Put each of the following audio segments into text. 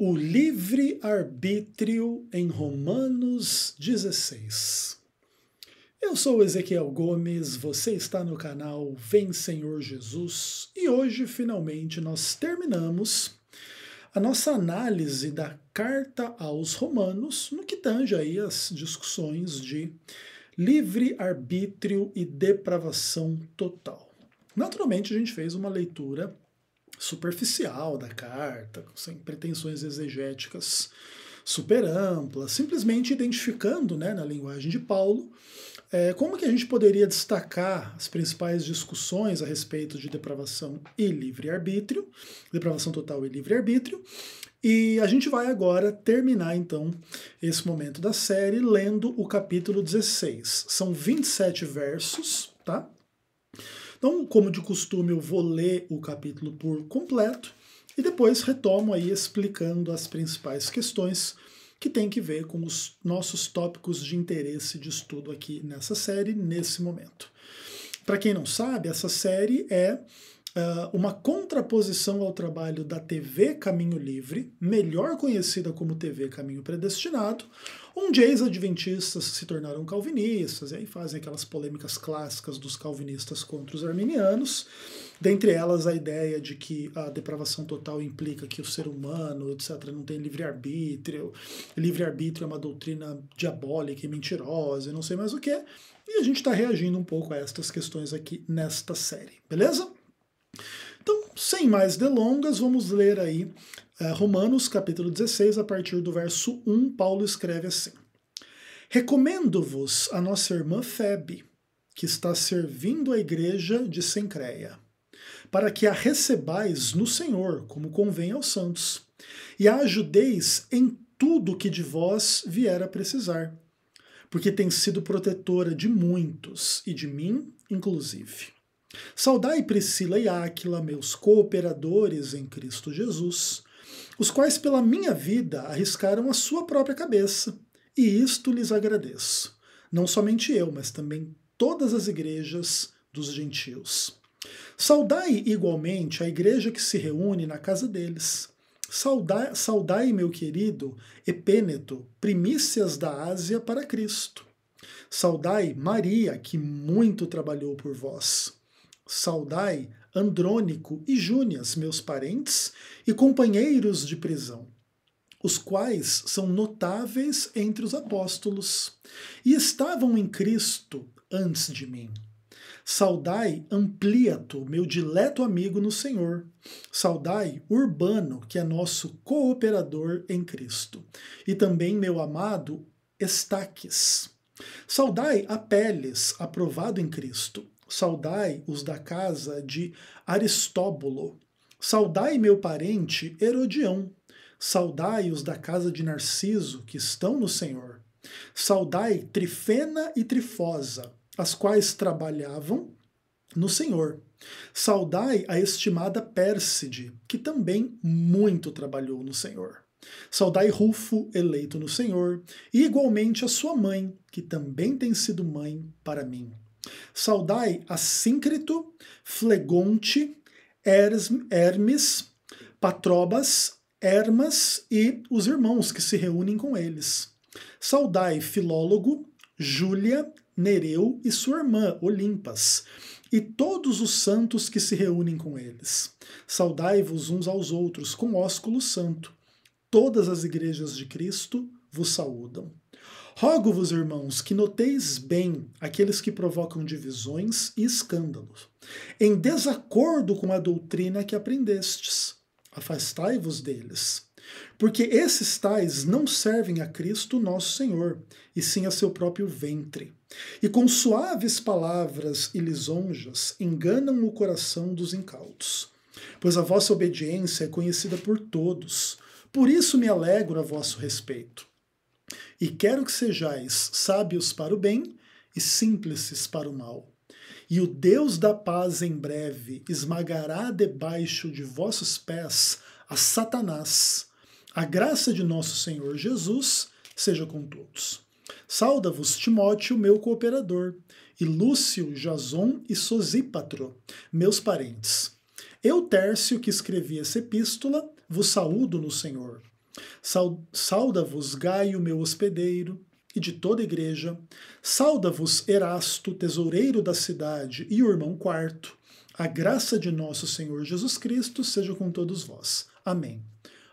o livre-arbítrio em Romanos 16. Eu sou Ezequiel Gomes, você está no canal Vem Senhor Jesus e hoje finalmente nós terminamos a nossa análise da carta aos Romanos no que tange aí as discussões de livre-arbítrio e depravação total. Naturalmente, a gente fez uma leitura superficial da carta, sem pretensões exegéticas super amplas, simplesmente identificando né, na linguagem de Paulo é, como que a gente poderia destacar as principais discussões a respeito de depravação e livre-arbítrio, depravação total e livre-arbítrio, e a gente vai agora terminar então esse momento da série lendo o capítulo 16. São 27 versos, tá? Então, como de costume, eu vou ler o capítulo por completo e depois retomo aí explicando as principais questões que tem que ver com os nossos tópicos de interesse de estudo aqui nessa série, nesse momento. Para quem não sabe, essa série é uh, uma contraposição ao trabalho da TV Caminho Livre, melhor conhecida como TV Caminho Predestinado, onde ex-adventistas se tornaram calvinistas, e aí fazem aquelas polêmicas clássicas dos calvinistas contra os arminianos, dentre elas a ideia de que a depravação total implica que o ser humano, etc., não tem livre-arbítrio, livre-arbítrio é uma doutrina diabólica e mentirosa, e não sei mais o que, e a gente está reagindo um pouco a estas questões aqui nesta série, beleza? Então, sem mais delongas, vamos ler aí é, Romanos, capítulo 16, a partir do verso 1, Paulo escreve assim: Recomendo-vos a nossa irmã Febe, que está servindo a igreja de Sencreia, para que a recebais no Senhor, como convém aos santos, e a ajudeis em tudo que de vós vier a precisar, porque tem sido protetora de muitos, e de mim, inclusive. Saudai Priscila e Áquila, meus cooperadores em Cristo Jesus os quais pela minha vida arriscaram a sua própria cabeça, e isto lhes agradeço. Não somente eu, mas também todas as igrejas dos gentios. Saudai igualmente a igreja que se reúne na casa deles. Saudai, saudai meu querido Epêneto, primícias da Ásia para Cristo. Saudai Maria, que muito trabalhou por vós. Saudai Andrônico e Júnias, meus parentes, e companheiros de prisão, os quais são notáveis entre os apóstolos, e estavam em Cristo antes de mim. Saudai Ampliato, meu dileto amigo no Senhor. Saudai Urbano, que é nosso cooperador em Cristo. E também meu amado Estaques. Saudai Apeles, aprovado em Cristo. Saudai os da casa de Aristóbulo. Saudai meu parente Herodião. Saudai os da casa de Narciso, que estão no Senhor. Saudai Trifena e Trifosa, as quais trabalhavam no Senhor. Saudai a estimada Pérside, que também muito trabalhou no Senhor. Saudai Rufo, eleito no Senhor, e igualmente a sua mãe, que também tem sido mãe para mim. Saudai a Síncrito, Flegonte, Hermes, Patrobas, Hermas e os irmãos que se reúnem com eles. Saudai Filólogo, Júlia, Nereu e sua irmã, Olimpas, e todos os santos que se reúnem com eles. Saudai-vos uns aos outros com ósculo santo. Todas as igrejas de Cristo vos saúdam. Rogo-vos, irmãos, que noteis bem aqueles que provocam divisões e escândalos, em desacordo com a doutrina que aprendestes. Afastai-vos deles. Porque esses tais não servem a Cristo nosso Senhor, e sim a seu próprio ventre. E com suaves palavras e lisonjas enganam o coração dos incautos. Pois a vossa obediência é conhecida por todos. Por isso me alegro a vosso respeito. E quero que sejais sábios para o bem e simples para o mal. E o Deus da paz em breve esmagará debaixo de vossos pés a Satanás. A graça de nosso Senhor Jesus seja com todos. Sauda-vos Timóteo, meu cooperador, e Lúcio, Jason e Sosípatro, meus parentes. Eu, Tércio, que escrevi essa epístola, vos saúdo no Senhor. Sauda-vos Gaio, meu hospedeiro, e de toda a igreja. Sauda-vos Erasto, tesoureiro da cidade, e o irmão Quarto. A graça de nosso Senhor Jesus Cristo seja com todos vós. Amém.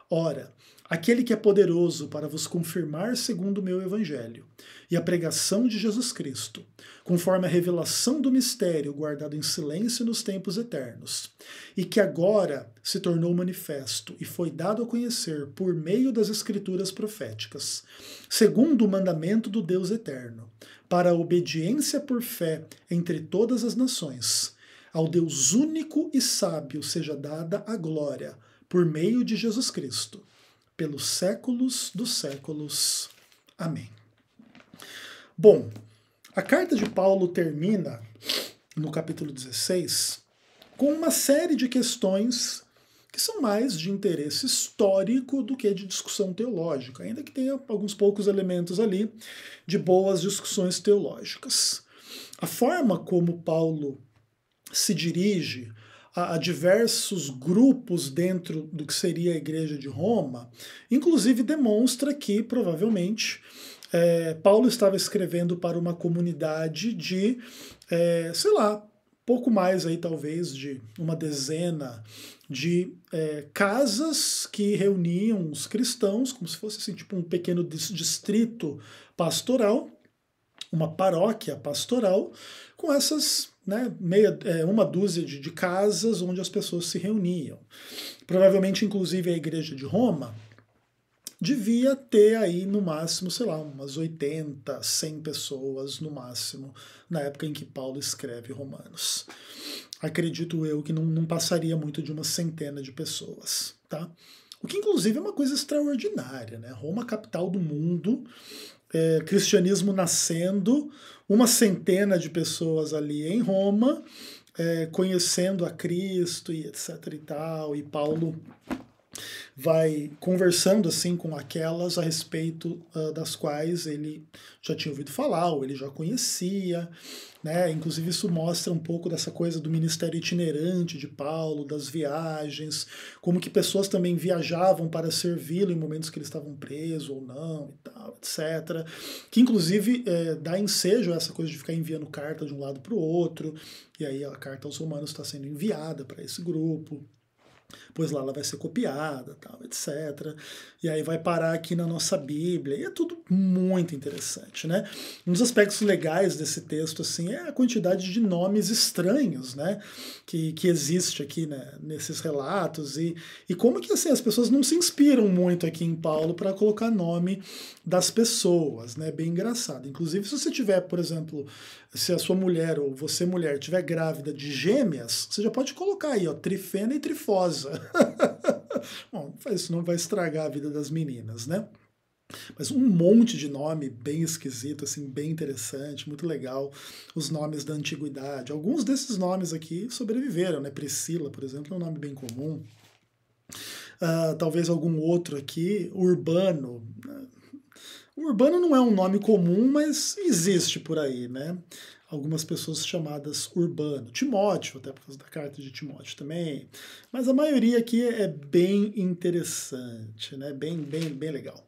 Ora, aquele que é poderoso para vos confirmar segundo o meu evangelho e a pregação de Jesus Cristo, conforme a revelação do mistério guardado em silêncio nos tempos eternos, e que agora se tornou manifesto e foi dado a conhecer por meio das escrituras proféticas, segundo o mandamento do Deus eterno, para a obediência por fé entre todas as nações. Ao Deus único e sábio seja dada a glória, por meio de Jesus Cristo pelos séculos dos séculos. Amém. Bom, a carta de Paulo termina no capítulo 16 com uma série de questões que são mais de interesse histórico do que de discussão teológica, ainda que tenha alguns poucos elementos ali de boas discussões teológicas. A forma como Paulo se dirige a, a, diversos grupos dentro do que seria a Igreja de Roma, inclusive demonstra que, provavelmente, é, Paulo estava escrevendo para uma comunidade de, é, sei lá, pouco mais aí talvez de uma dezena de é, casas que reuniam os cristãos, como se fosse assim, tipo um pequeno distrito pastoral, uma paróquia pastoral com essas né, meia, é, uma dúzia de, de casas onde as pessoas se reuniam. Provavelmente, inclusive, a igreja de Roma devia ter aí no máximo, sei lá, umas 80, 100 pessoas no máximo, na época em que Paulo escreve Romanos. Acredito eu que não, não passaria muito de uma centena de pessoas, tá? O que, inclusive, é uma coisa extraordinária, né? Roma, capital do mundo, é, cristianismo nascendo, uma centena de pessoas ali em Roma, é, conhecendo a Cristo e etc e tal, e Paulo vai conversando assim com aquelas a respeito uh, das quais ele já tinha ouvido falar ou ele já conhecia, né? Inclusive isso mostra um pouco dessa coisa do ministério itinerante de Paulo, das viagens, como que pessoas também viajavam para servi-lo em momentos que eles estavam presos ou não, e tal, etc. Que inclusive é, dá ensejo a essa coisa de ficar enviando carta de um lado para o outro, e aí a carta aos romanos está sendo enviada para esse grupo pois lá ela vai ser copiada, tal, etc. E aí vai parar aqui na nossa Bíblia. E é tudo muito interessante, né? Um dos aspectos legais desse texto assim é a quantidade de nomes estranhos, né, que, que existe aqui, né, nesses relatos e, e como que assim as pessoas não se inspiram muito aqui em Paulo para colocar nome das pessoas, né? Bem engraçado. Inclusive, se você tiver, por exemplo, se a sua mulher ou você mulher tiver grávida de gêmeas, você já pode colocar aí, ó, trifena e trifose Bom, isso não vai estragar a vida das meninas, né? Mas um monte de nome bem esquisito, assim, bem interessante, muito legal. Os nomes da antiguidade. Alguns desses nomes aqui sobreviveram, né? Priscila, por exemplo, é um nome bem comum. Uh, talvez algum outro aqui, Urbano. Né? Urbano não é um nome comum, mas existe por aí, né? algumas pessoas chamadas urbano. Timóteo, até por causa da carta de Timóteo também. Mas a maioria aqui é bem interessante, né? Bem, bem, bem legal.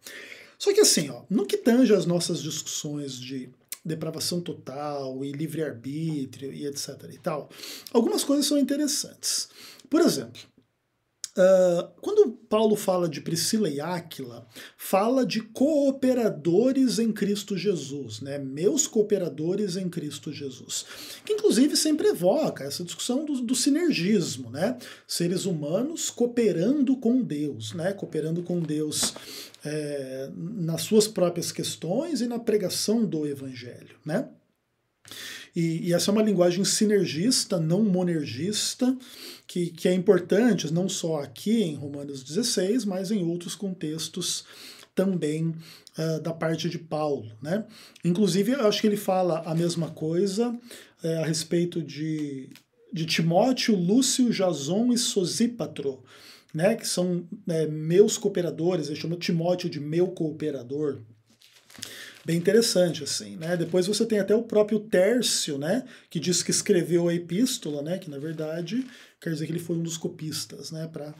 Só que assim, ó, no que tange as nossas discussões de depravação total e livre-arbítrio e etc e tal, algumas coisas são interessantes. Por exemplo, ah, quando Paulo fala de Priscila e Áquila, fala de cooperadores em Cristo Jesus, né? Meus cooperadores em Cristo Jesus. Que inclusive sempre evoca essa discussão do, do sinergismo, né? Seres humanos cooperando com Deus, né? Cooperando com Deus é, nas suas próprias questões e na pregação do Evangelho, né? E, e, essa é uma linguagem sinergista, não monergista, que, que é importante não só aqui em Romanos 16, mas em outros contextos também uh, da parte de Paulo. Né? Inclusive, acho que ele fala a mesma coisa uh, a respeito de, de Timóteo, Lúcio, Jason e Sosípatro. Né, que são né, meus cooperadores, ele chama Timóteo de meu cooperador bem interessante, assim, né? Depois você tem até o próprio Tércio, né? Que diz que escreveu a epístola, né? Que, na verdade, quer dizer que ele foi um dos copistas, né, para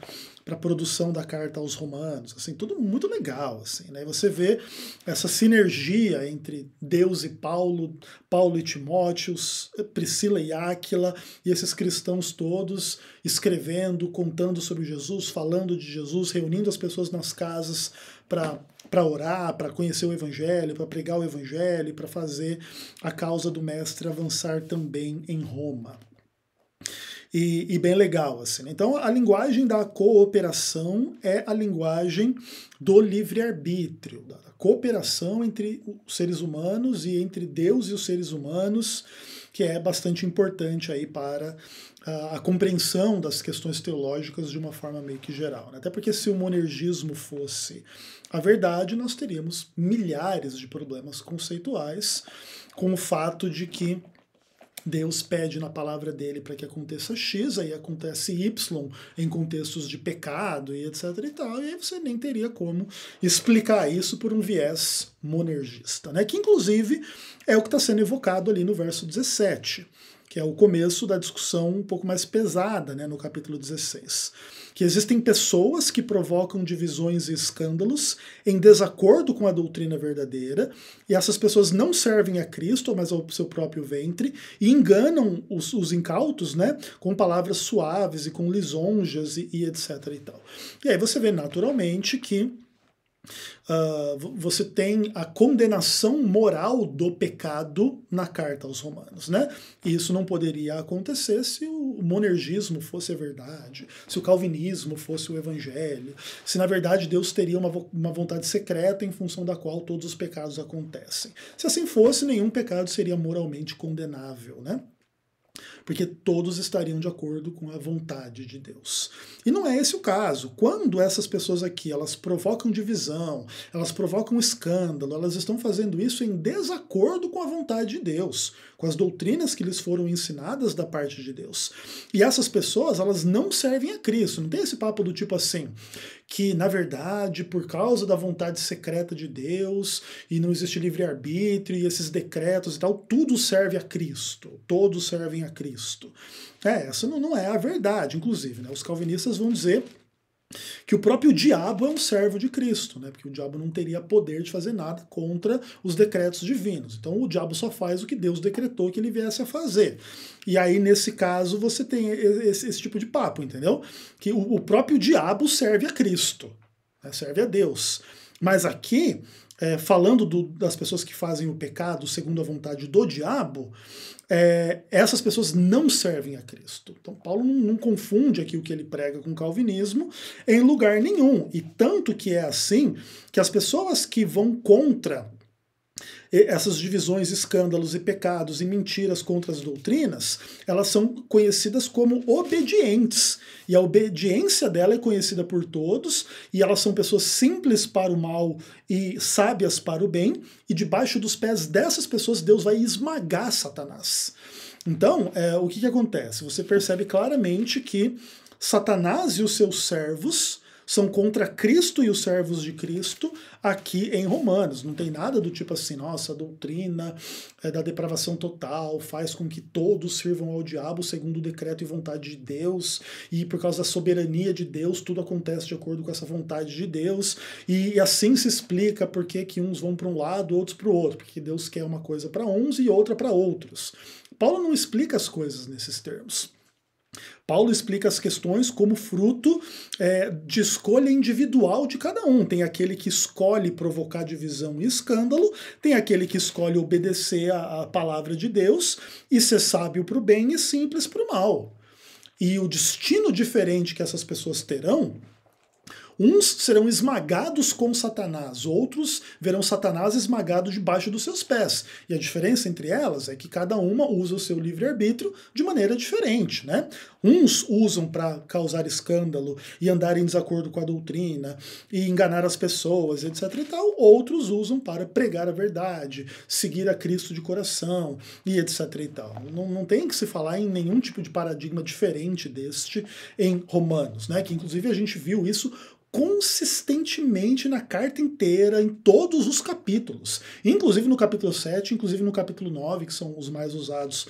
a produção da carta aos romanos, assim, tudo muito legal, assim, né, você vê essa sinergia entre Deus e Paulo, Paulo e Timóteo, Priscila e Áquila, e esses cristãos todos escrevendo, contando sobre Jesus, falando de Jesus, reunindo as pessoas nas casas para para orar, para conhecer o Evangelho, para pregar o Evangelho, para fazer a causa do Mestre avançar também em Roma. E, e, bem legal. Assim, né? Então, a linguagem da cooperação é a linguagem do livre-arbítrio, da cooperação entre os seres humanos e entre Deus e os seres humanos, que é bastante importante aí para a, compreensão das questões teológicas de uma forma meio que geral. Né? Até porque se o monergismo fosse a verdade, nós teríamos milhares de problemas conceituais com o fato de que Deus pede na palavra dele para que aconteça X, aí acontece Y em contextos de pecado e etc e tal, e aí você nem teria como explicar isso por um viés monergista, né? Que inclusive é o que está sendo evocado ali no verso 17 que é o começo da discussão um pouco mais pesada né, no capítulo 16. Que existem pessoas que provocam divisões e escândalos em desacordo com a doutrina verdadeira, e essas pessoas não servem a Cristo, mas ao seu próprio ventre, e enganam os, os incautos né, com palavras suaves e com lisonjas e, e etc. E, tal. e aí você vê naturalmente que Uh, você tem a condenação moral do pecado na carta aos romanos, né? E isso não poderia acontecer se o monergismo fosse a verdade, se o calvinismo fosse o evangelho, se na verdade Deus teria uma, uma vontade secreta em função da qual todos os pecados acontecem. Se assim fosse, nenhum pecado seria moralmente condenável, né? porque todos estariam de acordo com a vontade de Deus. E não é esse o caso. Quando essas pessoas aqui, elas provocam divisão, elas provocam escândalo, elas estão fazendo isso em desacordo com a vontade de Deus, com as doutrinas que lhes foram ensinadas da parte de Deus. E essas pessoas, elas não servem a Cristo. Não tem esse papo do tipo assim, que, na verdade, por causa da vontade secreta de Deus e não existe livre-arbítrio e esses decretos e tal, tudo serve a Cristo, todos servem a Cristo. É, essa não, não é a verdade, inclusive. Né? Os calvinistas vão dizer que o próprio diabo é um servo de Cristo, né? porque o diabo não teria poder de fazer nada contra os decretos divinos. Então o diabo só faz o que Deus decretou que ele viesse a fazer. E aí, nesse caso, você tem esse, esse tipo de papo, entendeu? Que o, o próprio diabo serve a Cristo, né? serve a Deus. Mas aqui é, falando do, das pessoas que fazem o pecado segundo a vontade do diabo, é, essas pessoas não servem a Cristo. Então, Paulo não, não, confunde aqui o que ele prega com o calvinismo em lugar nenhum. E tanto que é assim que as pessoas que vão contra essas divisões, escândalos e pecados e mentiras contra as doutrinas, elas são conhecidas como obedientes. E a obediência dela é conhecida por todos, e elas são pessoas simples para o mal e sábias para o bem, e debaixo dos pés dessas pessoas Deus vai esmagar Satanás. Então, é, o que, que acontece? Você percebe claramente que Satanás e os seus servos são contra Cristo e os servos de Cristo aqui em Romanos. Não tem nada do tipo assim, nossa, a doutrina é da depravação total faz com que todos sirvam ao diabo segundo o decreto e vontade de Deus, e por causa da soberania de Deus, tudo acontece de acordo com essa vontade de Deus, e, e assim se explica por que, que uns vão para um lado, outros para o outro, porque Deus quer uma coisa para uns e outra para outros. Paulo não explica as coisas nesses termos. Paulo explica as questões como fruto é, de escolha individual de cada um. Tem aquele que escolhe provocar divisão e escândalo, tem aquele que escolhe obedecer à palavra de Deus e ser sábio para o bem e simples para o mal. E o destino diferente que essas pessoas terão Uns serão esmagados com Satanás, outros verão Satanás esmagado debaixo dos seus pés. E a diferença entre elas é que cada uma usa o seu livre-arbítrio de maneira diferente, né? Uns usam para causar escândalo e andar em desacordo com a doutrina e enganar as pessoas, etc e tal, outros usam para pregar a verdade, seguir a Cristo de coração e etc e tal. Não, não tem que se falar em nenhum tipo de paradigma diferente deste em Romanos, né? Que inclusive a gente viu isso consistentemente na carta inteira, em todos os capítulos, inclusive no capítulo 7, inclusive no capítulo 9, que são os mais usados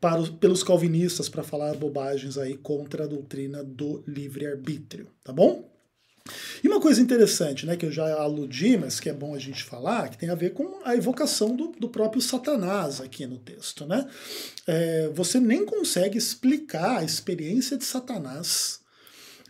para os, pelos calvinistas para falar bobagens aí contra a doutrina do livre-arbítrio, tá bom? E uma coisa interessante, né, que eu já aludi, mas que é bom a gente falar, que tem a ver com a evocação do, do próprio Satanás aqui no texto, né? É, você nem consegue explicar a experiência de Satanás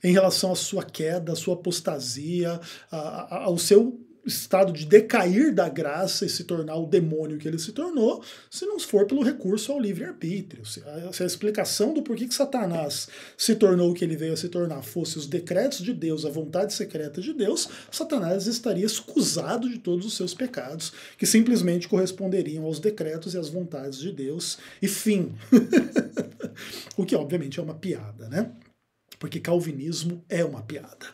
em relação à sua queda, à sua apostasia, a, a, ao seu estado de decair da graça e se tornar o demônio que ele se tornou, se não for pelo recurso ao livre-arbítrio. Se, se, a explicação do porquê que Satanás se tornou o que ele veio a se tornar fosse os decretos de Deus, a vontade secreta de Deus, Satanás estaria escusado de todos os seus pecados, que simplesmente corresponderiam aos decretos e às vontades de Deus, e fim. o que, obviamente, é uma piada, né? porque calvinismo é uma piada.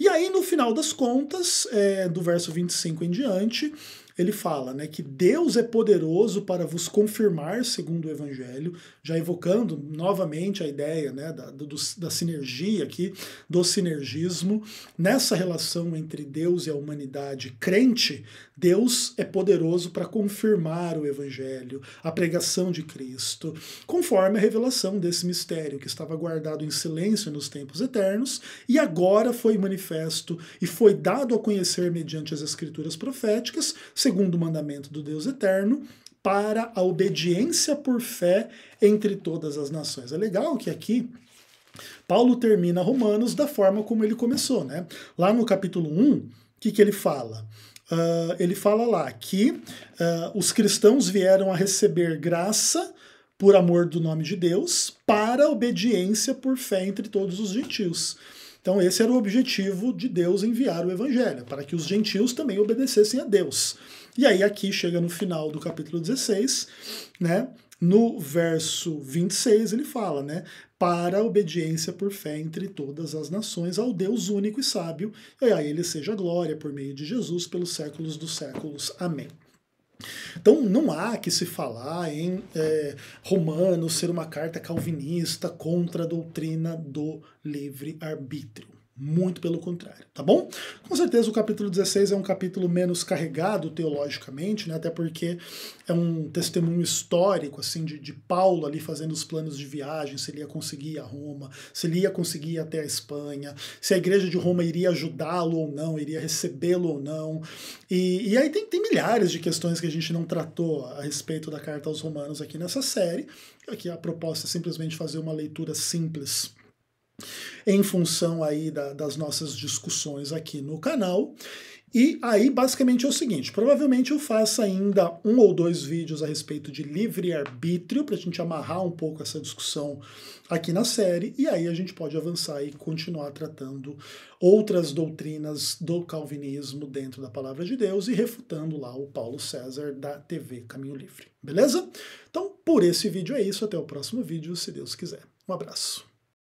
E aí, no final das contas, é, do verso 25 em diante, ele fala né, que Deus é poderoso para vos confirmar segundo o Evangelho, já evocando novamente a ideia né, da, do, da sinergia aqui, do sinergismo, nessa relação entre Deus e a humanidade crente, Deus é poderoso para confirmar o Evangelho, a pregação de Cristo, conforme a revelação desse mistério que estava guardado em silêncio nos tempos eternos e agora foi manifesto e foi dado a conhecer mediante as Escrituras proféticas, segundo o mandamento do Deus eterno, para a obediência por fé entre todas as nações. É legal que aqui Paulo termina Romanos da forma como ele começou, né? Lá no capítulo 1, que, que ele fala? Uh, ele fala lá que uh, os cristãos vieram a receber graça por amor do nome de Deus para obediência por fé entre todos os gentios. Então, esse era o objetivo de Deus enviar o evangelho, para que os gentios também obedecessem a Deus. E aí, aqui chega no final do capítulo 16, né? No verso 26, ele fala, né? para a obediência por fé entre todas as nações ao Deus único e sábio, e a ele seja glória por meio de Jesus pelos séculos dos séculos. Amém. Então não há que se falar em é, Romano ser uma carta calvinista contra a doutrina do livre-arbítrio. Muito pelo contrário, tá bom? Com certeza o capítulo 16 é um capítulo menos carregado teologicamente, né? até porque é um testemunho histórico assim de, de Paulo ali fazendo os planos de viagem, se ele ia conseguir ir a Roma, se ele ia conseguir ir até a Espanha, se a igreja de Roma iria ajudá-lo ou não, iria recebê-lo ou não. E, e aí tem, tem milhares de questões que a gente não tratou a respeito da carta aos romanos aqui nessa série. Aqui a proposta é simplesmente fazer uma leitura simples em função aí da, das nossas discussões aqui no canal. E aí, basicamente, é o seguinte: provavelmente eu faça ainda um ou dois vídeos a respeito de livre-arbítrio, para a gente amarrar um pouco essa discussão aqui na série, e aí a gente pode avançar e continuar tratando outras doutrinas do calvinismo dentro da palavra de Deus e refutando lá o Paulo César da TV Caminho Livre. Beleza? Então, por esse vídeo é isso. Até o próximo vídeo, se Deus quiser. Um abraço.